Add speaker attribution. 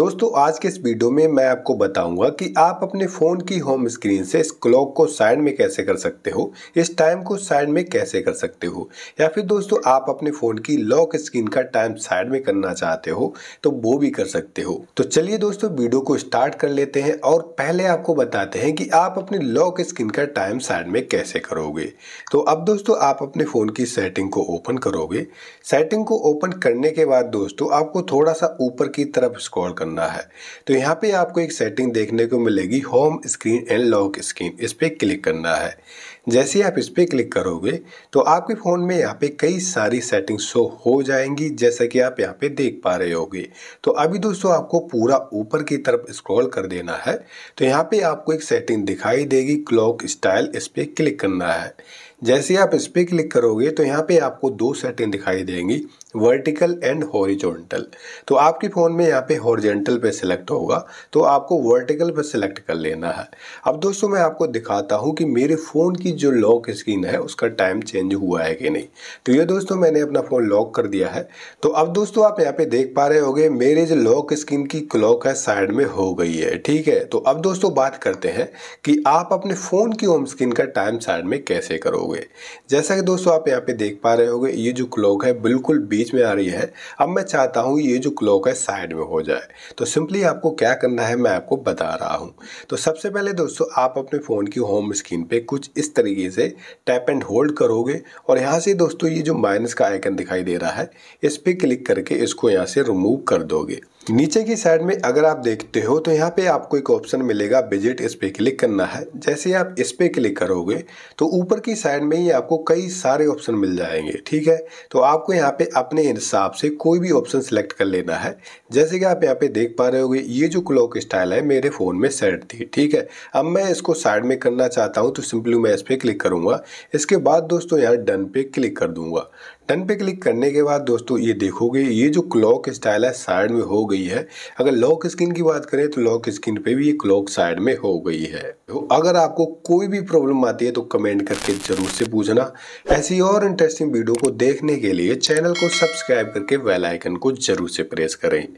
Speaker 1: दोस्तों आज के इस वीडियो में मैं आपको बताऊंगा कि आप अपने फ़ोन की होम स्क्रीन से इस क्लॉक को साइड में कैसे कर सकते हो इस टाइम को साइड में कैसे कर सकते हो या फिर दोस्तों आप अपने फ़ोन की लॉक स्क्रीन का टाइम साइड में करना चाहते हो तो वो भी कर सकते हो तो चलिए दोस्तों वीडियो को स्टार्ट कर लेते हैं और पहले आपको बताते हैं कि आप अपने लॉक स्क्रीन का टाइम साइड में कैसे करोगे तो अब दोस्तों आप अपने फ़ोन की सेटिंग को ओपन करोगे सेटिंग को ओपन करने के बाद दोस्तों आपको थोड़ा सा ऊपर की तरफ स्क्रॉल करना है तो यहाँ पे आपको एक सेटिंग देखने को मिलेगी home screen and lock screen इस पर क्लिक करना है जैसे आप इस पर क्लिक करोगे तो आपके फ़ोन में यहाँ पे कई सारी सेटिंग्स शो हो जाएंगी जैसा कि आप यहाँ पे देख पा रहे होगे तो अभी दोस्तों आपको पूरा ऊपर की तरफ स्क्रॉल कर देना है तो यहाँ पे आपको एक सेटिंग दिखाई देगी क्लॉक स्टाइल इस पर क्लिक करना है जैसे आप इस पर क्लिक करोगे तो यहाँ पे आपको दो सेटिंग दिखाई देंगी वर्टिकल एंड हॉरिजॉन्टल तो आपके फ़ोन में यहाँ पे हॉरिजेंटल पे सिलेक्ट होगा तो आपको वर्टिकल पे सिलेक्ट कर लेना है अब दोस्तों मैं आपको दिखाता हूँ कि मेरे फ़ोन की जो लॉक स्क्रीन है उसका टाइम चेंज हुआ है कि नहीं तो ये दोस्तों मैंने अपना फ़ोन लॉक कर दिया है तो अब दोस्तों आप यहाँ पर देख पा रहे होगे मेरे जो लॉक स्क्रीन की क्लॉक है साइड में हो गई है ठीक है तो अब दोस्तों बात करते हैं कि आप अपने फ़ोन की होम स्क्रीन का टाइम साइड में कैसे करोगे होंगे जैसा कि दोस्तों आप यहाँ पे देख पा रहे होंगे ये जो क्लॉक है बिल्कुल बीच में आ रही है अब मैं चाहता हूँ ये जो क्लॉक है साइड में हो जाए तो सिंपली आपको क्या करना है मैं आपको बता रहा हूँ तो सबसे पहले दोस्तों आप अपने फ़ोन की होम स्क्रीन पर कुछ इस तरीके से टैप एंड होल्ड करोगे और यहाँ से दोस्तों ये जो माइनस का आइकन दिखाई दे रहा है इस पर क्लिक करके इसको यहाँ से रिमूव कर दोगे नीचे की साइड में अगर आप देखते हो तो यहाँ पे आपको एक ऑप्शन मिलेगा विजिट इस पर क्लिक करना है जैसे आप इस पर क्लिक करोगे तो ऊपर की साइड में ही आपको कई सारे ऑप्शन मिल जाएंगे ठीक है तो आपको यहाँ पे अपने हिसाब से कोई भी ऑप्शन सेलेक्ट कर लेना है जैसे कि आप यहाँ पे देख पा रहे हो ये जो क्लॉक स्टाइल है मेरे फ़ोन में सेट थी ठीक है अब मैं इसको साइड में करना चाहता हूँ तो सिंपली मैं इस पर क्लिक करूँगा इसके बाद दोस्तों यहाँ डन पे क्लिक कर दूँगा डन पे क्लिक करने के बाद दोस्तों ये देखोगे ये जो क्लॉक स्टाइल है साइड में हो गई है अगर लॉक स्क्रीन की बात करें तो लॉक स्क्रीन पे भी ये क्लॉक साइड में हो गई है तो अगर आपको कोई भी प्रॉब्लम आती है तो कमेंट करके जरूर से पूछना ऐसी और इंटरेस्टिंग वीडियो को देखने के लिए चैनल को सब्सक्राइब करके वेलाइकन को जरूर से प्रेस करें